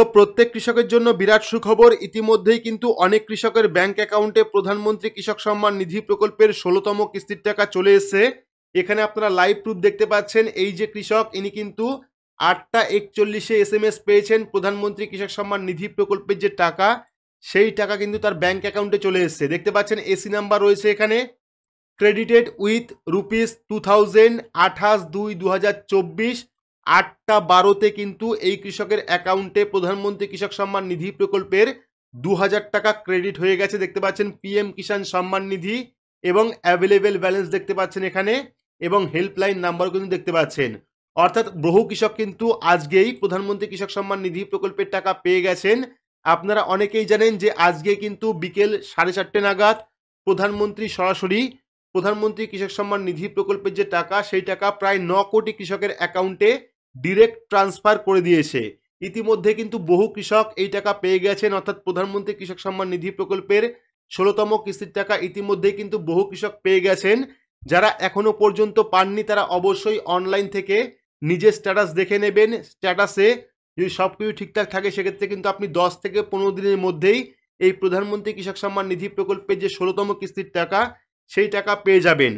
তো প্রত্যেক কৃষকের জন্য বিরাট সুখবর ইতিমধ্যেই কিন্তু অনেক কৃষকের ব্যাংক অ্যাকাউন্টে প্রধানমন্ত্রী কৃষক সম্মান নিধি প্রকল্পের ষোলোতম কিস্তির টাকা চলে এসে এখানে আপনারা লাইভ প্রুফ দেখতে পাচ্ছেন এই যে কৃষক ইনি কিন্তু আটটা একচল্লিশে এস এম এস পেয়েছেন প্রধানমন্ত্রী কৃষক সম্মান নিধি প্রকল্পের যে টাকা সেই টাকা কিন্তু তার ব্যাংক অ্যাকাউন্টে চলে এসছে দেখতে পাচ্ছেন এসি নাম্বার রয়েছে এখানে credited with rupees two thousand আঠাশ দুই দু হাজার চব্বিশ আটটা বারোতে কিন্তু এই কৃষকের অ্যাকাউন্টে প্রধানমন্ত্রী কৃষক সম্মান নিধি প্রকল্পের দু হাজার টাকা ক্রেডিট হয়ে গেছে দেখতে পাচ্ছেন পিএম কিষাণ সম্মান নিধি এবং অ্যাভেলেবেল ব্যালেন্স দেখতে পাচ্ছেন এখানে এবং হেল্পলাইন নাম্বারও কিন্তু দেখতে পাচ্ছেন অর্থাৎ বহু কৃষক কিন্তু আজকেই প্রধানমন্ত্রী কৃষক সম্মান নিধি প্রকল্পের টাকা পেয়ে গেছেন আপনারা অনেকেই জানেন যে আজকে কিন্তু বিকেল সাড়ে চারটে নাগাদ প্রধানমন্ত্রী সরাসরি প্রধানমন্ত্রী কৃষক সম্মান নিধি প্রকল্পের যে টাকা সেই টাকা প্রায় ন কোটি কৃষকের অ্যাকাউন্টে ডিরেক্ট ট্রান্সফার করে দিয়েছে ইতিমধ্যে কিন্তু বহু কৃষক এই টাকা পেয়ে গেছেন অর্থাৎ প্রধানমন্ত্রী কৃষক সম্মান নিধি প্রকল্পের ষোলোতম কিস্তির টাকা ইতিমধ্যেই কিন্তু বহু কৃষক পেয়ে গেছেন যারা এখনও পর্যন্ত পাননি তারা অবশ্যই অনলাইন থেকে নিজের স্ট্যাটাস দেখে নেবেন স্ট্যাটাসে যদি সব কিছু ঠিকঠাক থাকে সেক্ষেত্রে কিন্তু আপনি দশ থেকে পনেরো দিনের মধ্যেই এই প্রধানমন্ত্রী কৃষক সম্মান নিধি প্রকল্পের যে ষোলোতম কিস্তির টাকা সেই টাকা পেয়ে যাবেন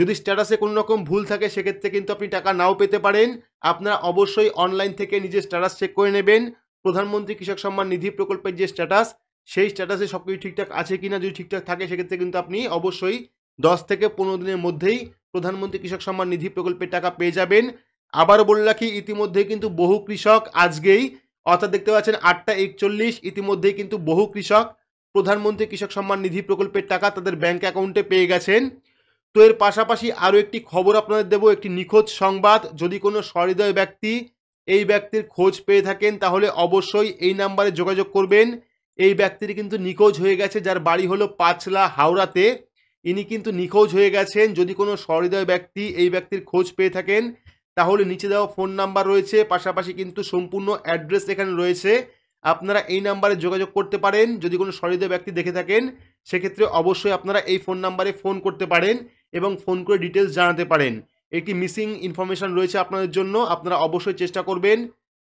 যদি স্ট্যাটাসে কোনো রকম ভুল থাকে সেক্ষেত্রে কিন্তু আপনি টাকা নাও পেতে পারেন আপনারা অবশ্যই অনলাইন থেকে নিজের স্ট্যাটাস চেক করে নেবেন প্রধানমন্ত্রী কৃষক সম্মান নিধি প্রকল্পের যে স্ট্যাটাস সেই স্ট্যাটাসে সব কিছু ঠিকঠাক আছে কি না যদি ঠিকঠাক থাকে সেক্ষেত্রে কিন্তু আপনি অবশ্যই দশ থেকে পনেরো দিনের মধ্যেই প্রধানমন্ত্রী কৃষক সম্মান নিধি প্রকল্পের টাকা পেয়ে যাবেন আবার বলে রাখি ইতিমধ্যেই কিন্তু বহু কৃষক আজকেই অর্থাৎ দেখতে পাচ্ছেন আটটা একচল্লিশ ইতিমধ্যেই কিন্তু বহু কৃষক প্রধানমন্ত্রী কৃষক সম্মান নিধি প্রকল্পের টাকা তাদের ব্যাংক অ্যাকাউন্টে পেয়ে গেছেন তো এর পাশাপাশি আরও একটি খবর আপনাদের দেব একটি নিখোঁজ সংবাদ যদি কোনো সহৃদয় ব্যক্তি এই ব্যক্তির খোঁজ পেয়ে থাকেন তাহলে অবশ্যই এই নাম্বারে যোগাযোগ করবেন এই ব্যক্তিটি কিন্তু নিখোঁজ হয়ে গেছে যার বাড়ি হলো পাঁচলা হাওড়াতে ইনি কিন্তু নিখোঁজ হয়ে গেছেন যদি কোনো সহৃদয় ব্যক্তি এই ব্যক্তির খোঁজ পেয়ে থাকেন তাহলে নিচে দেওয়া ফোন নাম্বার রয়েছে পাশাপাশি কিন্তু সম্পূর্ণ অ্যাড্রেস এখানে রয়েছে আপনারা এই নাম্বারে যোগাযোগ করতে পারেন যদি কোনো সহৃদয় ব্যক্তি দেখে থাকেন সেক্ষেত্রে অবশ্যই আপনারা এই ফোন নাম্বারে ফোন করতে পারেন এবং ফোন করে ডিটেলস জানাতে পারেন একটি মিসিং ইনফরমেশান রয়েছে আপনাদের জন্য আপনারা অবশ্যই চেষ্টা করবেন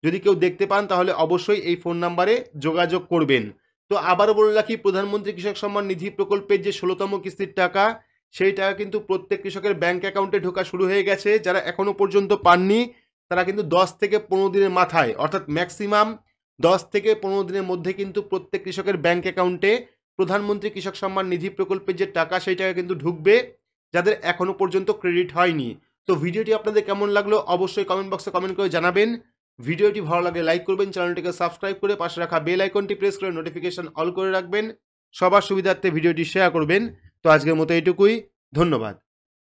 যদি কেউ দেখতে পান তাহলে অবশ্যই এই ফোন নাম্বারে যোগাযোগ করবেন তো আবারও বলে রাখি প্রধানমন্ত্রী কৃষক সম্মান নিধি প্রকল্পের যে ষোলোতম কিস্তির টাকা সেই টাকা কিন্তু প্রত্যেক কৃষকের ব্যাংক অ্যাকাউন্টে ঢোকা শুরু হয়ে গেছে যারা এখনও পর্যন্ত পাননি তারা কিন্তু দশ থেকে পনেরো দিনের মাথায় অর্থাৎ ম্যাক্সিমাম দশ থেকে পনেরো দিনের মধ্যে কিন্তু প্রত্যেক কৃষকের ব্যাংক অ্যাকাউন্টে প্রধানমন্ত্রী কৃষক সম্মান নিধি প্রকল্পের যে টাকা সেই টাকা কিন্তু ঢুকবে যাদের এখনও পর্যন্ত ক্রেডিট হয়নি তো ভিডিওটি আপনাদের কেমন লাগলো অবশ্যই কমেন্ট বক্সে কমেন্ট করে জানাবেন ভিডিওটি ভালো লাগে লাইক করবেন চ্যানেলটিকে সাবস্ক্রাইব করে পাশে রাখা বেল আইকনটি প্রেস করে নোটিফিকেশান অল করে রাখবেন সবার সুবিধার্থে ভিডিওটি শেয়ার করবেন তো আজকের মতো এটুকুই ধন্যবাদ